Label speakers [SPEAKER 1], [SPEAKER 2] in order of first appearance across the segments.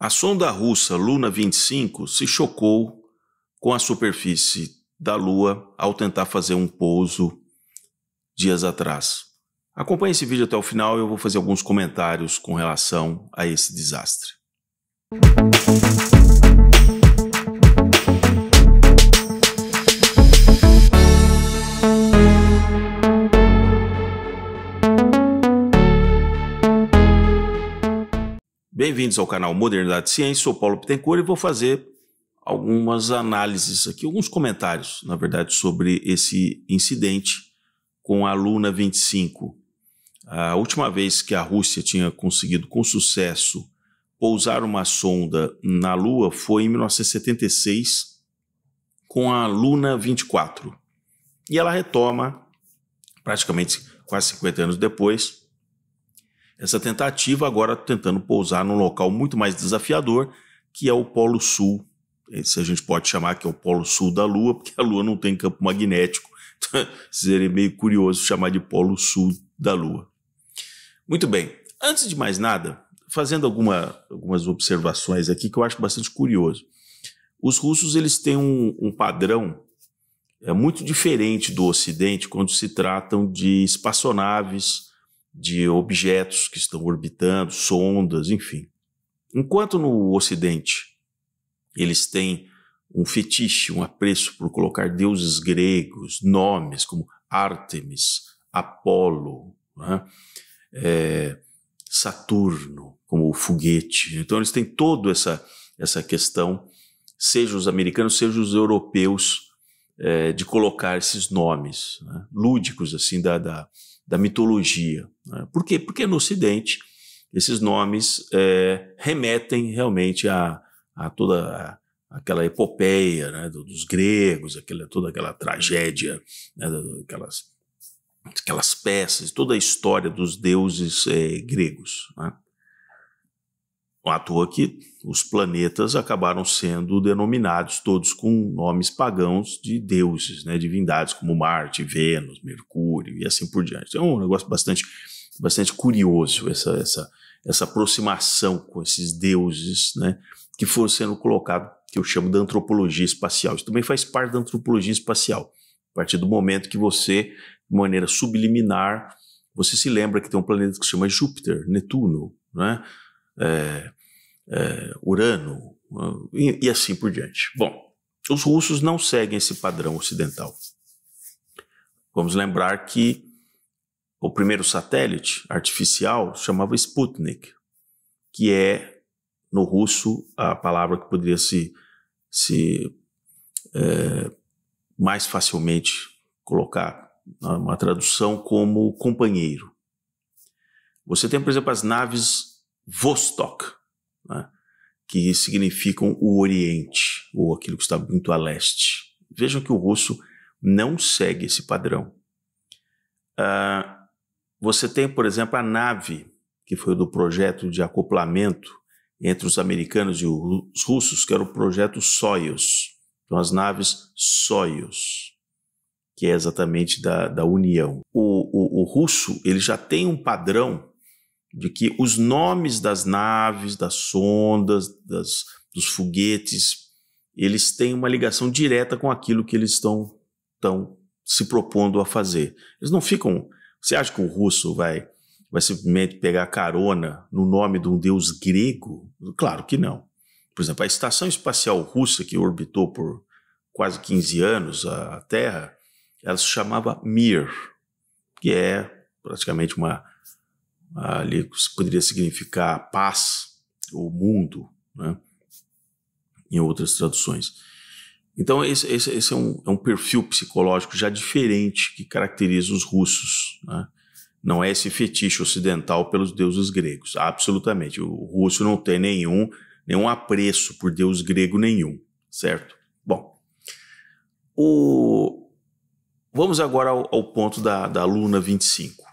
[SPEAKER 1] A sonda russa Luna 25 se chocou com a superfície da Lua ao tentar fazer um pouso dias atrás. Acompanhe esse vídeo até o final e eu vou fazer alguns comentários com relação a esse desastre. Bem-vindos ao canal Modernidade e Ciência, sou Paulo Pittencourt e vou fazer algumas análises aqui, alguns comentários, na verdade, sobre esse incidente com a Luna 25. A última vez que a Rússia tinha conseguido com sucesso pousar uma sonda na Lua foi em 1976 com a Luna 24. E ela retoma, praticamente quase 50 anos depois, essa tentativa, agora tentando pousar num local muito mais desafiador, que é o Polo Sul. Esse a gente pode chamar que é o Polo Sul da Lua, porque a Lua não tem campo magnético. Então, seria meio curioso chamar de Polo Sul da Lua. Muito bem. Antes de mais nada, fazendo alguma, algumas observações aqui que eu acho bastante curioso. Os russos eles têm um, um padrão é muito diferente do Ocidente quando se tratam de espaçonaves de objetos que estão orbitando, sondas, enfim. Enquanto no Ocidente eles têm um fetiche, um apreço por colocar deuses gregos, nomes como Ártemis, Apolo, né? é, Saturno, como o foguete. Então eles têm toda essa, essa questão, seja os americanos, seja os europeus, é, de colocar esses nomes né, lúdicos assim da, da, da mitologia. Né? Por quê? Porque no Ocidente esses nomes é, remetem realmente a, a toda a, aquela epopeia né, dos gregos, aquela, toda aquela tragédia, né, aquelas, aquelas peças, toda a história dos deuses é, gregos. Né? à toa que os planetas acabaram sendo denominados todos com nomes pagãos de deuses, né, divindades como Marte, Vênus, Mercúrio e assim por diante. Então, é um negócio bastante, bastante curioso essa, essa, essa aproximação com esses deuses, né, que foram sendo colocados, que eu chamo de antropologia espacial. Isso também faz parte da antropologia espacial. A partir do momento que você, de maneira subliminar, você se lembra que tem um planeta que se chama Júpiter, Netuno, né? é, é, Urano ah, e, e assim por diante. Bom, os russos não seguem esse padrão ocidental. Vamos lembrar que o primeiro satélite artificial chamava Sputnik, que é, no russo, a palavra que poderia se, se é, mais facilmente colocar uma tradução como companheiro. Você tem, por exemplo, as naves Vostok, né? que significam o Oriente, ou aquilo que está muito a leste. Vejam que o russo não segue esse padrão. Uh, você tem, por exemplo, a nave, que foi do projeto de acoplamento entre os americanos e os russos, que era o projeto Soyuz. Então, as naves Soyuz, que é exatamente da, da União. O, o, o russo ele já tem um padrão de que os nomes das naves, das sondas, das, dos foguetes, eles têm uma ligação direta com aquilo que eles estão tão se propondo a fazer. Eles não ficam. Você acha que o russo vai, vai simplesmente pegar carona no nome de um deus grego? Claro que não. Por exemplo, a estação espacial russa que orbitou por quase 15 anos a Terra, ela se chamava Mir, que é praticamente uma ali poderia significar paz ou mundo, né? em outras traduções. Então, esse, esse, esse é, um, é, um, perfil psicológico já diferente que caracteriza os russos. Né? Não é esse fetiche ocidental pelos deuses gregos, absolutamente. O russo não tem nenhum, nenhum apreço por deus grego nenhum, certo? Bom, o... vamos agora ao, ao ponto da, da Luna 25.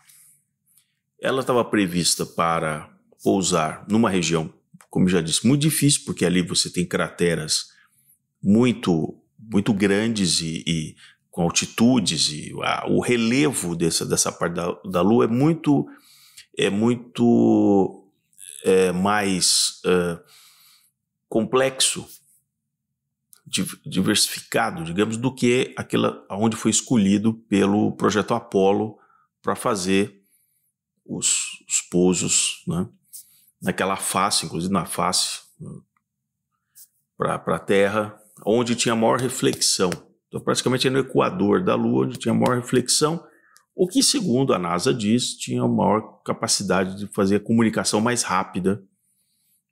[SPEAKER 1] Ela estava prevista para pousar numa região, como já disse, muito difícil, porque ali você tem crateras muito, muito grandes e, e com altitudes e a, o relevo dessa, dessa parte da, da Lua é muito é muito é, mais é, complexo, diversificado, digamos, do que aquela onde foi escolhido pelo projeto Apollo para fazer os, os pousos, né? naquela face, inclusive na face, né? para a Terra, onde tinha maior reflexão. Então, praticamente no equador da Lua, onde tinha maior reflexão, o que, segundo a NASA diz, tinha maior capacidade de fazer a comunicação mais rápida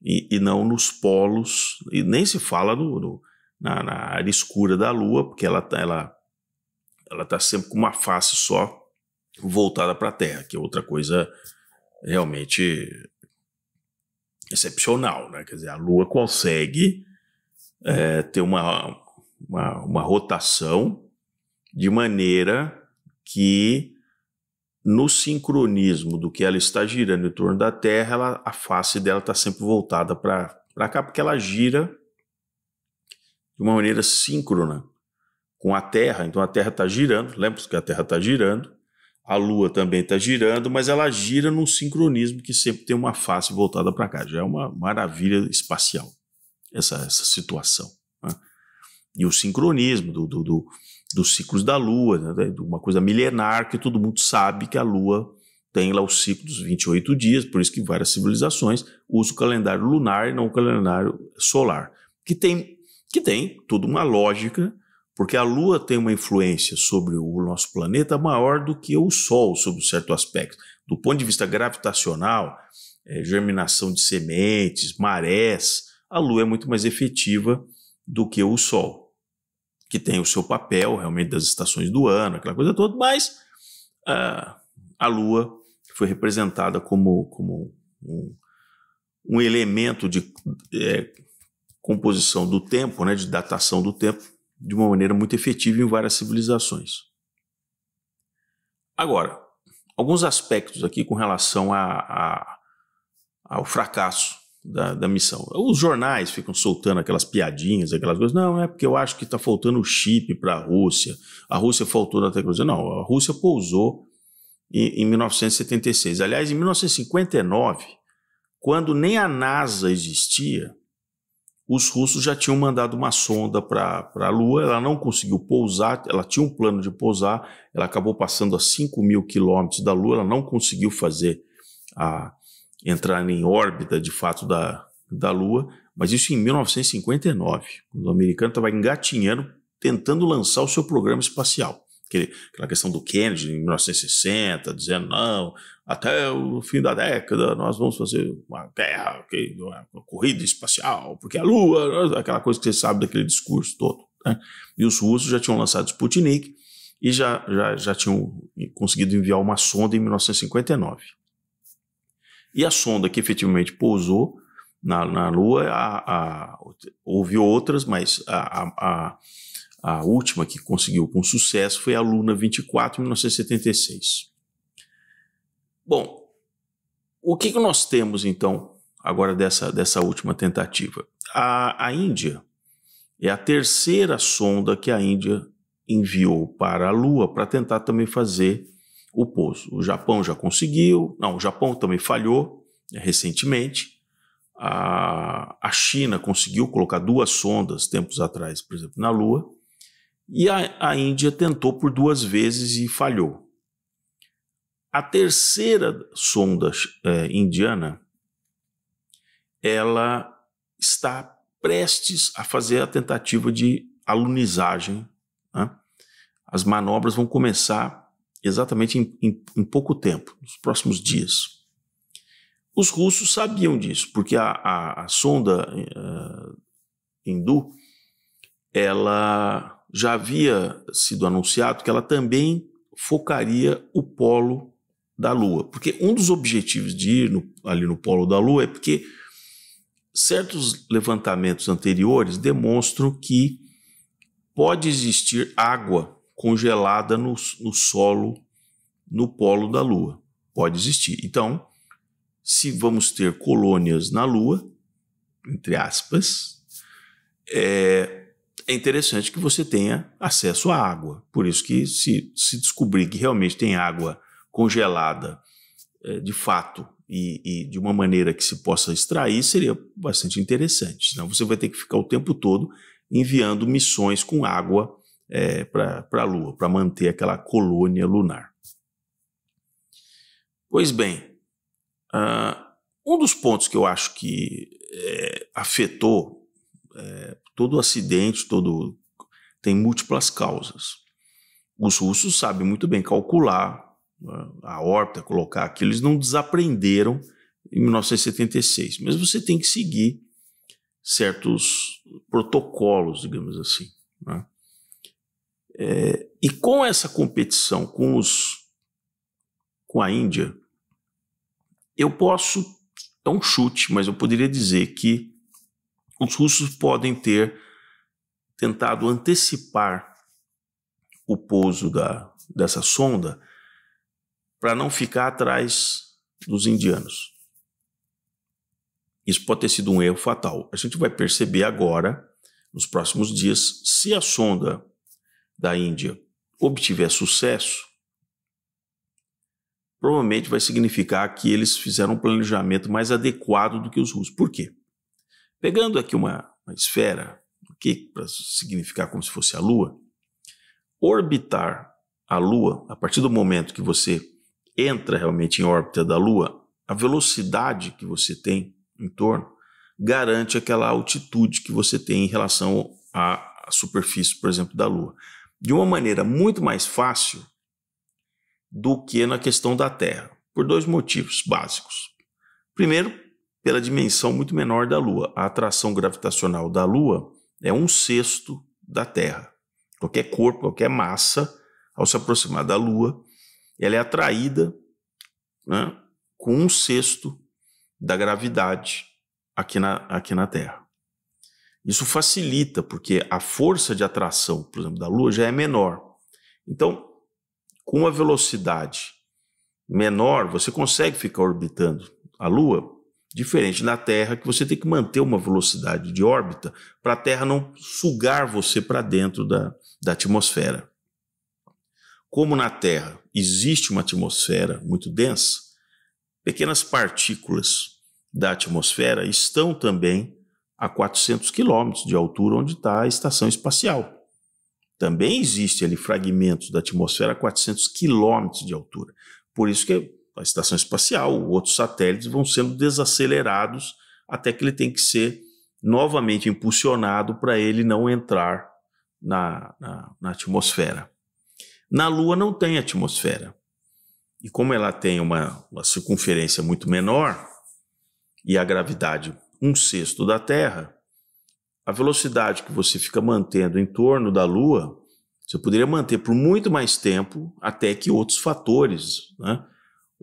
[SPEAKER 1] e, e não nos polos, e nem se fala no, no na, na, área escura da Lua, porque ela está ela, ela tá sempre com uma face só voltada para a Terra, que é outra coisa realmente excepcional, né? Quer dizer, a Lua consegue é, ter uma, uma, uma rotação de maneira que no sincronismo do que ela está girando em torno da Terra, ela, a face dela está sempre voltada para cá, porque ela gira de uma maneira síncrona com a Terra. Então a Terra está girando, lembra que a Terra está girando, a Lua também está girando, mas ela gira num sincronismo que sempre tem uma face voltada para cá. Já é uma maravilha espacial essa, essa situação. Né? E o sincronismo do, do, do, dos ciclos da Lua, né? uma coisa milenar que todo mundo sabe que a Lua tem lá o ciclo dos 28 dias, por isso que várias civilizações usam o calendário lunar e não o calendário solar, que tem, que tem toda uma lógica porque a Lua tem uma influência sobre o nosso planeta maior do que o Sol, sob um certo aspecto. Do ponto de vista gravitacional, é, germinação de sementes, marés, a Lua é muito mais efetiva do que o Sol, que tem o seu papel realmente das estações do ano, aquela coisa toda, mas ah, a Lua foi representada como, como um, um elemento de é, composição do tempo, né, de datação do tempo, de uma maneira muito efetiva em várias civilizações. Agora, alguns aspectos aqui com relação a, a, ao fracasso da, da, missão. Os jornais ficam soltando aquelas piadinhas, aquelas coisas. Não, é porque eu acho que está faltando o chip para a Rússia. A Rússia faltou na tecnologia. Não, a Rússia pousou em, em 1976. Aliás, em 1959, quando nem a NASA existia, os russos já tinham mandado uma sonda para a Lua, ela não conseguiu pousar, ela tinha um plano de pousar, ela acabou passando a 5 mil quilômetros da Lua, ela não conseguiu fazer a entrar em órbita de fato da, da Lua, mas isso em 1959, quando o americano estava engatinhando, tentando lançar o seu programa espacial aquele, aquela questão do Kennedy em 1960, dizendo não, até o fim da década nós vamos fazer uma guerra, uma corrida espacial, porque é a Lua, aquela coisa que você sabe daquele discurso todo. Né? E os russos já tinham lançado Sputnik e já, já, já tinham conseguido enviar uma sonda em 1959. E a sonda que efetivamente pousou na, na Lua, a, a, houve outras, mas a, a a última que conseguiu com sucesso foi a Luna 24, em 1976. Bom, o que, que nós temos então agora dessa, dessa última tentativa? A, a Índia é a terceira sonda que a Índia enviou para a Lua para tentar também fazer o pouso. O Japão já conseguiu, não, o Japão também falhou né, recentemente. A, a China conseguiu colocar duas sondas tempos atrás, por exemplo, na Lua. E a, a Índia tentou por duas vezes e falhou. A terceira sonda é, indiana, ela está prestes a fazer a tentativa de alunizagem. Né? As manobras vão começar exatamente em, em, em, pouco tempo, nos próximos dias. Os russos sabiam disso, porque a, a, a sonda uh, hindu, ela já havia sido anunciado que ela também focaria o polo da Lua. Porque um dos objetivos de ir no, ali no polo da Lua é porque certos levantamentos anteriores demonstram que pode existir água congelada no, no solo no polo da Lua. Pode existir. Então, se vamos ter colônias na Lua, entre aspas, é, é interessante que você tenha acesso à água. Por isso que se, se descobrir que realmente tem água congelada é, de fato e, e, de uma maneira que se possa extrair, seria bastante interessante. Senão você vai ter que ficar o tempo todo enviando missões com água é, para a Lua, para manter aquela colônia lunar. Pois bem, uh, um dos pontos que eu acho que é, afetou é, todo acidente, todo tem múltiplas causas. Os russos sabem muito bem calcular né, a órbita, colocar aquilo, eles não desaprenderam em 1976, mas você tem que seguir certos protocolos, digamos assim. Né? É, e com essa competição com, os, com a Índia, eu posso, é um chute, mas eu poderia dizer que os russos podem ter tentado antecipar o pouso da, dessa sonda para não ficar atrás dos indianos. Isso pode ter sido um erro fatal. A gente vai perceber agora, nos próximos dias, se a sonda da Índia obtiver sucesso, provavelmente vai significar que eles fizeram um planejamento mais adequado do que os russos. Por quê? Pegando aqui uma, uma esfera, que para significar como se fosse a Lua, orbitar a Lua, a partir do momento que você entra realmente em órbita da Lua, a velocidade que você tem em torno garante aquela altitude que você tem em relação à superfície, por exemplo, da Lua. De uma maneira muito mais fácil do que na questão da Terra, por dois motivos básicos. Primeiro, pela dimensão muito menor da Lua. A atração gravitacional da Lua é um sexto da Terra. Qualquer corpo, qualquer massa, ao se aproximar da Lua, ela é atraída né, com um sexto da gravidade aqui na, aqui na Terra. Isso facilita, porque a força de atração, por exemplo, da Lua já é menor. Então, com a velocidade menor, você consegue ficar orbitando a Lua Diferente da Terra, que você tem que manter uma velocidade de órbita para a Terra não sugar você para dentro da, da atmosfera. Como na Terra existe uma atmosfera muito densa, pequenas partículas da atmosfera estão também a 400 quilômetros de altura onde está a estação espacial. Também existe ali fragmentos da atmosfera a 400 quilômetros de altura. Por isso que é a estação espacial, outros satélites vão sendo desacelerados até que ele tem que ser novamente impulsionado para ele não entrar na, na, na, atmosfera. Na Lua não tem atmosfera. E como ela tem uma, uma circunferência muito menor e a gravidade um sexto da Terra, a velocidade que você fica mantendo em torno da Lua, você poderia manter por muito mais tempo até que outros fatores, né?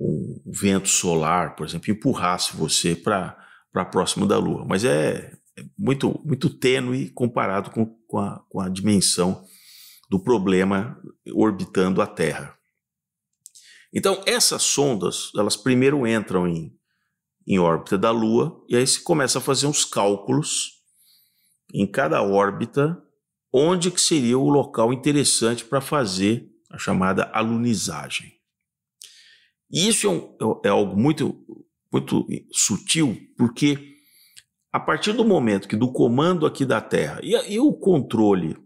[SPEAKER 1] um vento solar, por exemplo, empurrasse você para próximo da Lua. Mas é, é muito, muito tênue comparado com, com, a, com a dimensão do problema orbitando a Terra. Então, essas sondas, elas primeiro entram em, em órbita da Lua e aí se começa a fazer uns cálculos em cada órbita onde que seria o local interessante para fazer a chamada alunizagem. E isso é, um, é, é algo muito, muito sutil, porque a partir do momento que do comando aqui da Terra e, e o controle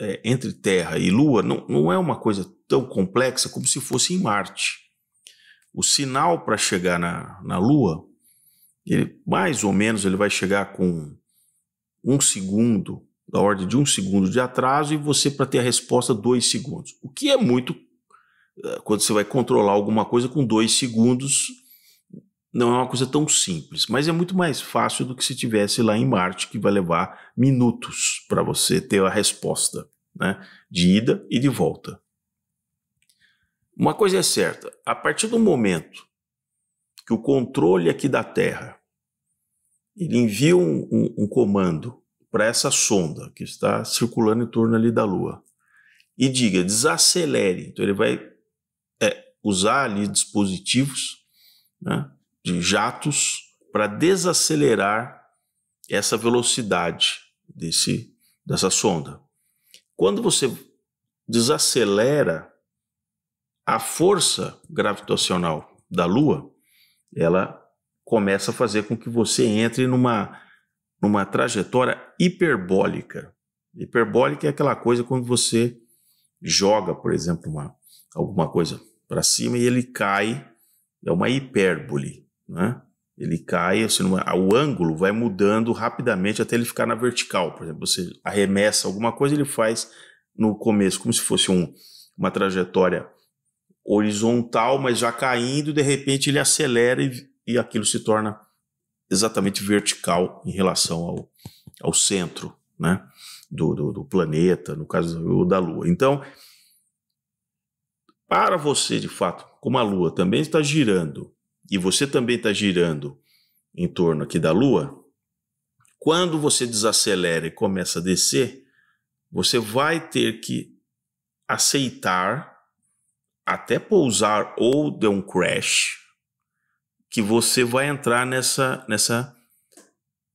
[SPEAKER 1] é, entre Terra e Lua não, não é uma coisa tão complexa como se fosse em Marte. O sinal para chegar na, na Lua, ele, mais ou menos ele vai chegar com um segundo, da ordem de um segundo de atraso, e você para ter a resposta, dois segundos. O que é muito eh, quando você vai controlar alguma coisa com dois segundos, não é uma coisa tão simples, mas é muito mais fácil do que se tivesse lá em Marte, que vai levar minutos para você ter a resposta, né, de ida e de volta. Uma coisa é certa, a partir do momento que o controle aqui da Terra ele envia um, um, um comando para essa sonda que está circulando em torno ali da Lua e diga desacelere, então ele vai é usar ali dispositivos né, de jatos para desacelerar essa velocidade desse, dessa sonda. Quando você desacelera a força gravitacional da Lua, ela começa a fazer com que você entre numa, numa trajetória hiperbólica. Hiperbólica é aquela coisa quando você joga, por exemplo, uma, alguma coisa para cima e ele cai, é uma hipérbole, né? Ele cai, assim, o ângulo vai mudando rapidamente até ele ficar na vertical. Por exemplo, você arremessa alguma coisa, ele faz no começo como se fosse um, uma trajetória horizontal, mas já caindo, de repente ele acelera e, e aquilo se torna exatamente vertical em relação ao, ao centro né, do, do, do planeta, no caso da Lua. Então, para você de fato, como a Lua também está girando e você também está girando em torno aqui da Lua, quando você desacelera e começa a descer, você vai ter que aceitar até pousar ou de um crash que você vai entrar nessa nessa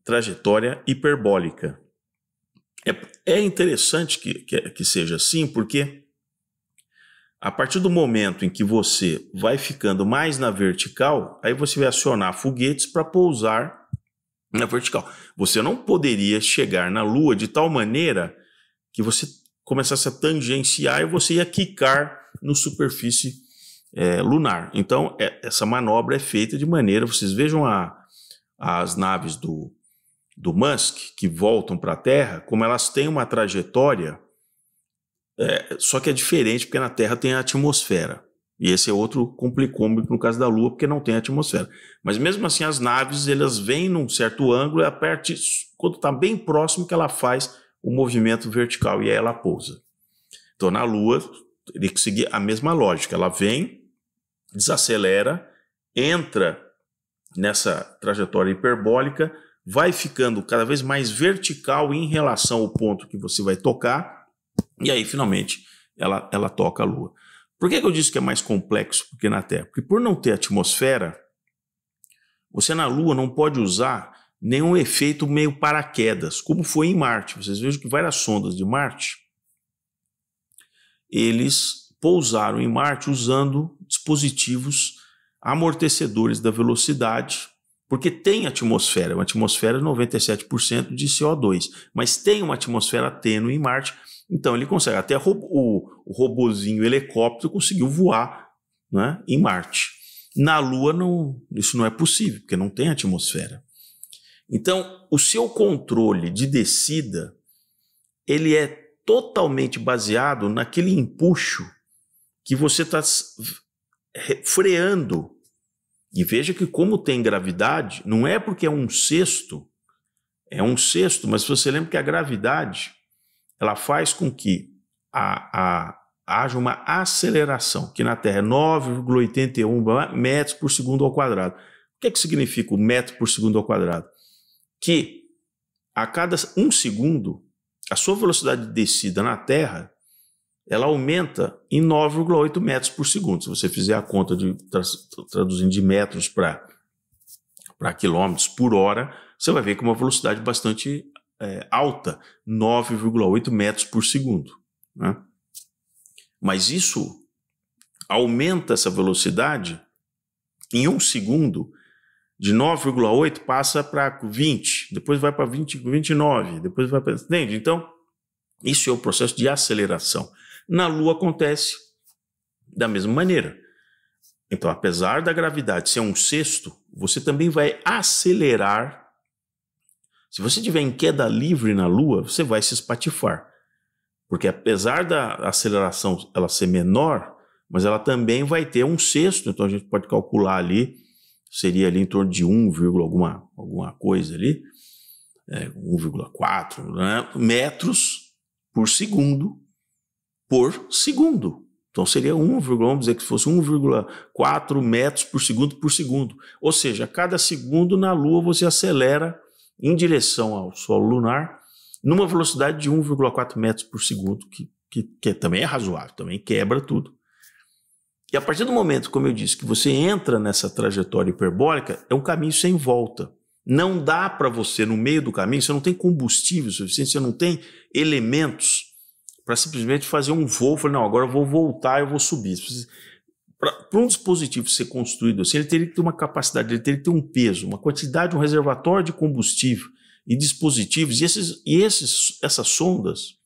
[SPEAKER 1] trajetória hiperbólica. É, é interessante que, que, que seja assim, porque a partir do momento em que você vai ficando mais na vertical, aí você vai acionar foguetes para pousar na vertical. Você não poderia chegar na Lua de tal maneira que você começasse a tangenciar e você ia quicar no superfície é, lunar. Então, é, essa manobra é feita de maneira. Vocês vejam a, as naves do, do Musk que voltam para a Terra, como elas têm uma trajetória é, só que é diferente porque na Terra tem a atmosfera. E esse é outro complicômetro no caso da Lua, porque não tem atmosfera. Mas mesmo assim, as naves elas vêm num certo ângulo, é a parte, quando está bem próximo, que ela faz o movimento vertical e aí ela pousa. Então, na Lua, teria que seguir a mesma lógica. Ela vem, desacelera, entra nessa trajetória hiperbólica, vai ficando cada vez mais vertical em relação ao ponto que você vai tocar e aí, finalmente, ela, ela toca a Lua. Por que, que eu disse que é mais complexo do que na Terra? Porque por não ter atmosfera, você na Lua não pode usar nenhum efeito meio paraquedas, como foi em Marte. Vocês vejam que várias sondas de Marte, eles pousaram em Marte usando dispositivos amortecedores da velocidade, porque tem atmosfera, uma atmosfera 97% é de CO2, mas tem uma atmosfera tênue em Marte então ele consegue, até o, o robozinho o helicóptero conseguiu voar né, em Marte. Na Lua não, isso não é possível, porque não tem atmosfera. Então, o seu controle de descida, ele é totalmente baseado naquele empuxo que você está freando. E veja que como tem gravidade, não é porque é um cesto, é um cesto, mas você lembra que a gravidade ela faz com que a, a haja uma aceleração, que na Terra é 9,81 metros por segundo ao quadrado. O que, é que significa o metro por segundo ao quadrado? Que a cada um segundo, a sua velocidade de descida na Terra ela aumenta em 9,8 metros por segundo. Se você fizer a conta de traduzindo de metros para quilômetros por hora, você vai ver que é uma velocidade bastante é, alta 9,8 metros por segundo. Né? Mas isso aumenta essa velocidade em um segundo, de 9,8 passa para 20, depois vai para 20, 29, depois vai para. Entende? Então, isso é o processo de aceleração. Na Lua acontece da mesma maneira. Então, apesar da gravidade ser um sexto, você também vai acelerar se você tiver em queda livre na Lua, você vai se espatifar. Porque apesar da aceleração ela ser menor, mas ela também vai ter um sexto, então a gente pode calcular ali, seria ali em torno de 1, alguma, alguma coisa ali, é, 1,4 né, metros por segundo por segundo. Então seria 1, vamos dizer que fosse 1,4 metros por segundo por segundo. Ou seja, a cada segundo na Lua você acelera em direção ao solo lunar, numa velocidade de 1,4 metros por segundo, que, que, que também é razoável, também quebra tudo. E a partir do momento, como eu disse, que você entra nessa trajetória hiperbólica, é um caminho sem volta. Não dá para você, no meio do caminho, você não tem combustível suficiente, você não tem elementos para simplesmente fazer um voo. falar não, agora eu vou voltar, eu vou subir para um dispositivo ser construído assim, ele teria que ter uma capacidade, ele teria que ter um peso, uma quantidade, um reservatório de combustível e dispositivos. E, esses, e esses, essas sondas,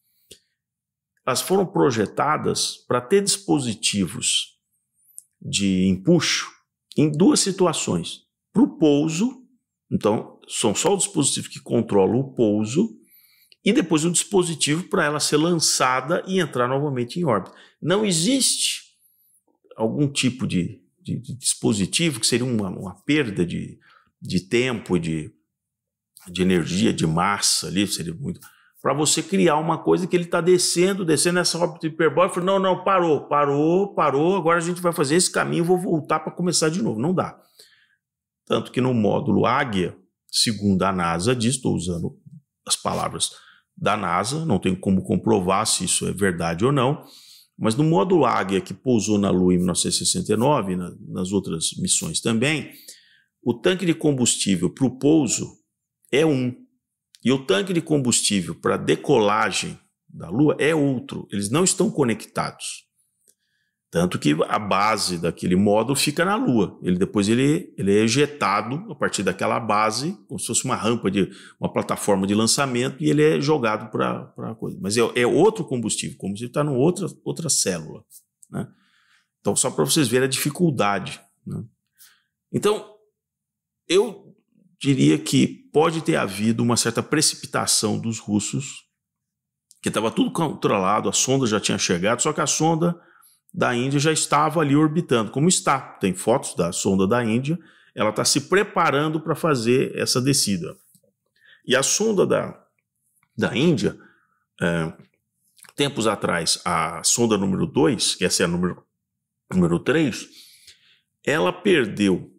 [SPEAKER 1] elas foram projetadas para ter dispositivos de empuxo em duas situações. Para o pouso, então são só o dispositivo que controla o pouso, e depois um dispositivo para ela ser lançada e entrar novamente em órbita. Não existe algum tipo de, de, de dispositivo que seria uma, uma perda de, de tempo, de, de energia, de massa ali, seria muito. Para você criar uma coisa que ele está descendo, descendo nessa órbita hiperbólica, falou, não, não, parou, parou, parou, agora a gente vai fazer esse caminho, vou voltar para começar de novo. Não dá. Tanto que no módulo Águia, segundo a NASA diz, estou usando as palavras da NASA, não tenho como comprovar se isso é verdade ou não, mas no módulo Águia, que pousou na Lua em 1969, na, nas outras missões também, o tanque de combustível para o pouso é um. E o tanque de combustível para decolagem da Lua é outro. Eles não estão conectados. Tanto que a base daquele módulo fica na Lua. Ele depois ele, ele é ejetado a partir daquela base, como se fosse uma rampa de uma plataforma de lançamento, e ele é jogado para a coisa. Mas é, é, outro combustível, o combustível está em outra, outra célula. Né? Então, só para vocês verem a dificuldade. Né? Então, eu diria que pode ter havido uma certa precipitação dos russos, que estava tudo controlado, a sonda já tinha chegado, só que a sonda da Índia já estava ali orbitando, como está. Tem fotos da sonda da Índia, ela está se preparando para fazer essa descida. E a sonda da, da Índia, é, tempos atrás, a sonda número 2, que essa é a número, número 3, ela perdeu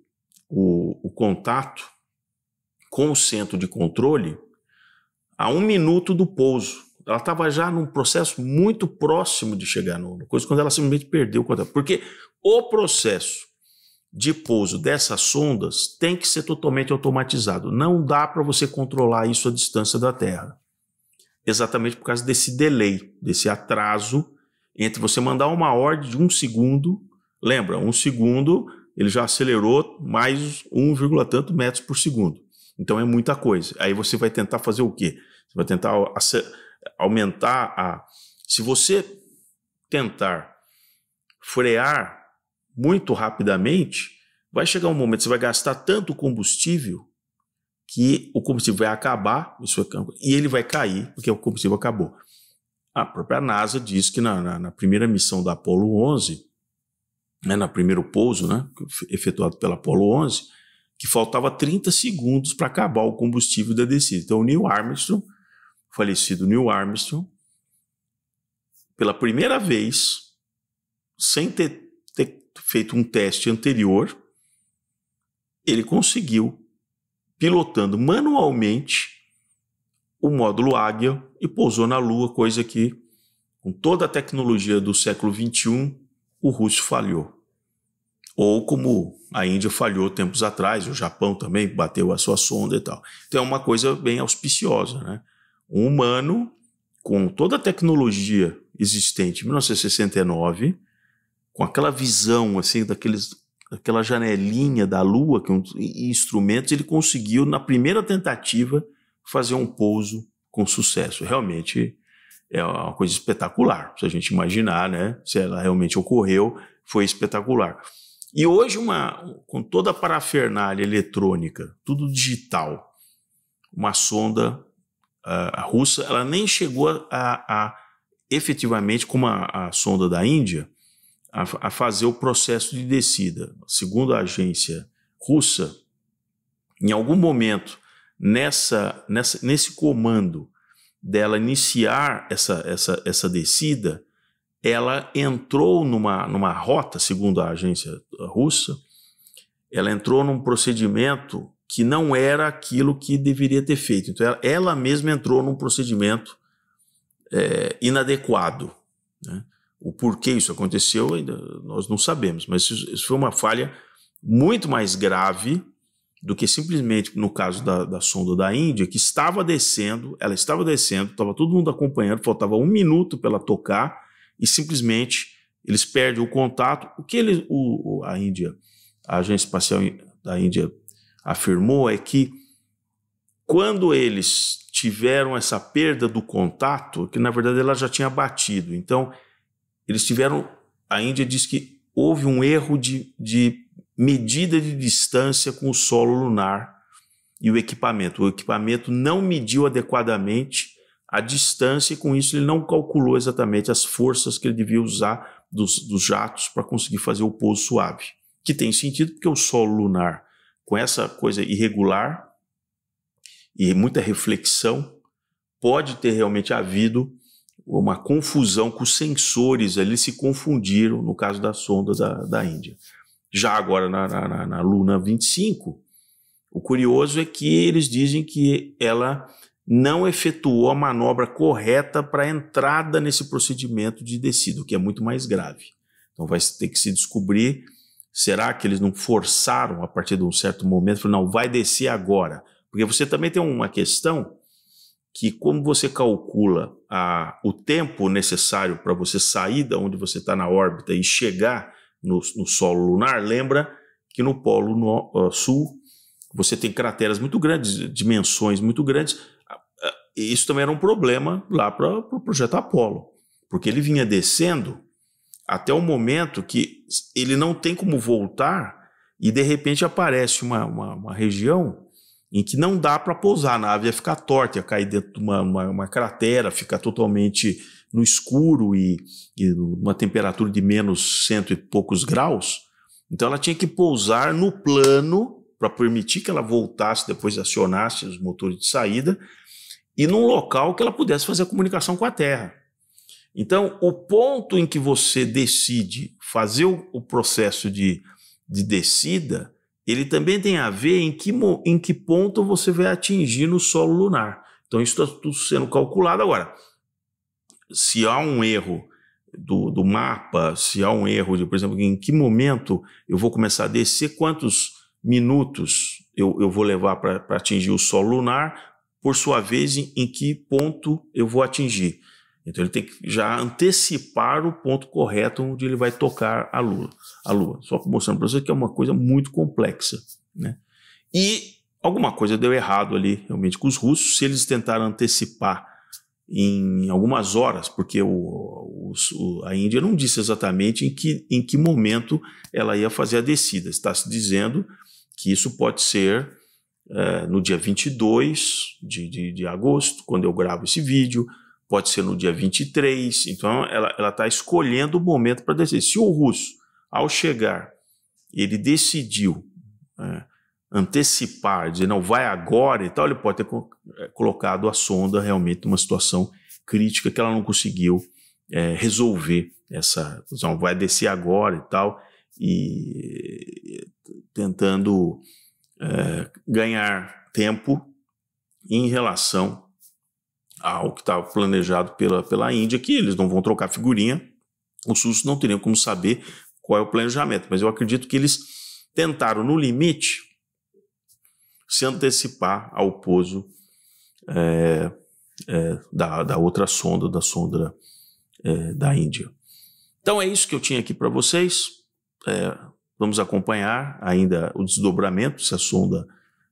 [SPEAKER 1] o, o contato com o centro de controle a um minuto do pouso ela estava já num processo muito próximo de chegar no, no coisa, quando ela simplesmente perdeu o contato. Porque o processo de pouso dessas sondas tem que ser totalmente automatizado. Não dá para você controlar isso à distância da Terra. Exatamente por causa desse delay, desse atraso entre você mandar uma ordem de um segundo. Lembra, um segundo ele já acelerou mais 1, tanto metros por segundo. Então é muita coisa. Aí você vai tentar fazer o quê? Você vai tentar acelerar aumentar a. Se você tentar frear muito rapidamente, vai chegar um momento que você vai gastar tanto combustível que o combustível vai acabar e ele vai cair, porque o combustível acabou. A própria NASA diz que na, na, na primeira missão da Apollo 11, né, na primeiro pouso, né, efetuado pela Apollo 11, que faltava 30 segundos para acabar o combustível da descida. Então, o Neil Armstrong falecido Neil Armstrong, pela primeira vez, sem ter, ter feito um teste anterior, ele conseguiu, pilotando manualmente, o módulo Águia e pousou na Lua, coisa que, com toda a tecnologia do século XXI, o russo falhou. Ou como a Índia falhou tempos atrás, o Japão também bateu a sua sonda e tal. Então é uma coisa bem auspiciosa, né? um humano com toda a tecnologia existente em 1969, com aquela visão assim daqueles aquela janelinha da Lua que é um, e instrumentos, ele conseguiu na primeira tentativa fazer um pouso com sucesso. Realmente é uma coisa espetacular. Se a gente imaginar, né, se ela realmente ocorreu, foi espetacular. E hoje uma com toda a parafernália eletrônica, tudo digital, uma sonda a, russa, ela nem chegou a, a efetivamente, como a, a, sonda da Índia, a, a, fazer o processo de descida. Segundo a agência russa, em algum momento nessa, nessa nesse comando dela iniciar essa, essa, essa descida, ela entrou numa, numa rota, segundo a agência russa, ela entrou num procedimento que não era aquilo que deveria ter feito. Então, ela, ela mesma entrou num procedimento é, inadequado. Né? O porquê isso aconteceu, ainda nós não sabemos, mas isso, isso, foi uma falha muito mais grave do que simplesmente no caso da, da sonda da Índia, que estava descendo, ela estava descendo, estava todo mundo acompanhando, faltava um minuto para ela tocar e simplesmente eles perdem o contato. O que eles, o, a Índia, a Agência Espacial da Índia afirmou é que quando eles tiveram essa perda do contato, que na verdade ela já tinha batido, então eles tiveram. A Índia diz que houve um erro de, de medida de distância com o solo lunar e o equipamento. O equipamento não mediu adequadamente a distância e com isso ele não calculou exatamente as forças que ele devia usar dos, dos jatos para conseguir fazer o pouso suave. Que tem sentido porque o solo lunar com essa coisa irregular e muita reflexão, pode ter realmente havido uma confusão com os sensores, eles se confundiram no caso da sonda da, da Índia. Já agora na, na, na Luna 25, o curioso é que eles dizem que ela não efetuou a manobra correta para entrada nesse procedimento de descida, que é muito mais grave. Então vai ter que se descobrir Será que eles não forçaram a partir de um certo momento? Falaram, não, vai descer agora. Porque você também tem uma questão que, como você calcula a, o tempo necessário para você sair da onde você está na órbita e chegar no, no, solo lunar, lembra que no Polo no, uh, Sul você tem crateras muito grandes, dimensões muito grandes. Isso também era um problema lá para o pro projeto Apolo, porque ele vinha descendo até o momento que ele não tem como voltar e de repente aparece uma, uma, uma região em que não dá para pousar, a nave ia ficar torta, ia cair dentro de uma, uma, uma cratera, ficar totalmente no escuro e, e numa temperatura de menos cento e poucos graus. Então ela tinha que pousar no plano para permitir que ela voltasse, depois acionasse os motores de saída, e num local que ela pudesse fazer a comunicação com a Terra. Então, o ponto em que você decide fazer o, processo de, de descida, ele também tem a ver em que, em que ponto você vai atingir no solo lunar. Então, isso está tudo sendo calculado agora. Se há um erro do, do mapa, se há um erro, de, por exemplo, em que momento eu vou começar a descer, quantos minutos eu, eu vou levar para atingir o solo lunar, por sua vez, em, em que ponto eu vou atingir. Então ele tem que já antecipar o ponto correto onde ele vai tocar a lua. A lua. Só mostrando para você que é uma coisa muito complexa. Né? E alguma coisa deu errado ali, realmente, com os russos, se eles tentaram antecipar em algumas horas, porque o, o, a Índia não disse exatamente em que, em que momento ela ia fazer a descida. Está se dizendo que isso pode ser eh, no dia 22 de, de, de agosto, quando eu gravo esse vídeo, pode ser no dia 23. Então, ela está escolhendo o momento para descer Se o russo, ao chegar, ele decidiu é, antecipar, dizer não vai agora e tal, ele pode ter co é, colocado a sonda realmente numa situação crítica que ela não conseguiu é, resolver essa, não vai descer agora e tal, e tentando é, ganhar tempo em relação ao que estava tá planejado pela, pela Índia, que eles não vão trocar figurinha, os russos não teriam como saber qual é o planejamento. Mas eu acredito que eles tentaram, no limite, se antecipar ao pouso é, é, da, da outra sonda, da sonda é, da Índia. Então é isso que eu tinha aqui para vocês. É, vamos acompanhar ainda o desdobramento, se a sonda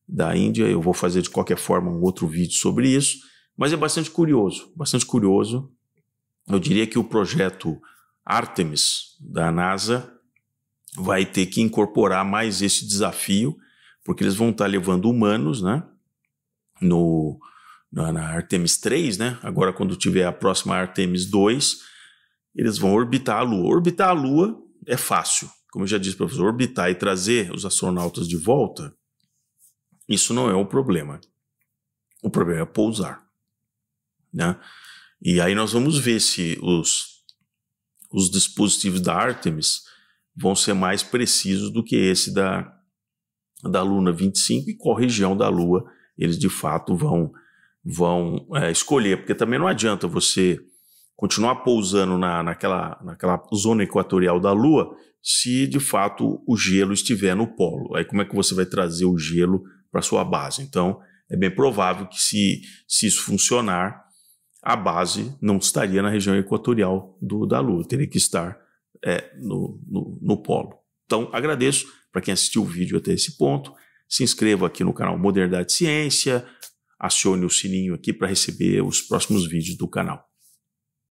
[SPEAKER 1] da Índia. Eu vou fazer de qualquer forma um outro vídeo sobre isso. Mas é bastante curioso, bastante curioso. Eu diria que o projeto Artemis da NASA vai ter que incorporar mais esse desafio, porque eles vão estar levando humanos, né? No, na, Artemis 3, né? Agora, quando tiver a próxima Artemis 2, eles vão orbitar a Lua. Orbitar a Lua é fácil. Como eu já disse professor, orbitar e trazer os astronautas de volta, isso não é o problema. O problema é pousar né? E aí nós vamos ver se os, os dispositivos da Artemis vão ser mais precisos do que esse da, da Luna 25 e qual região da Lua eles de fato vão, vão é, escolher, porque também não adianta você continuar pousando na, naquela, naquela zona equatorial da Lua se de fato o gelo estiver no polo. Aí como é que você vai trazer o gelo para sua base? Então é bem provável que se, se isso funcionar, a base não estaria na região equatorial do, da Lua, teria que estar é, no, no, no polo. Então, agradeço para quem assistiu o vídeo até esse ponto. Se inscreva aqui no canal Modernidade Ciência, acione o sininho aqui para receber os próximos vídeos do canal.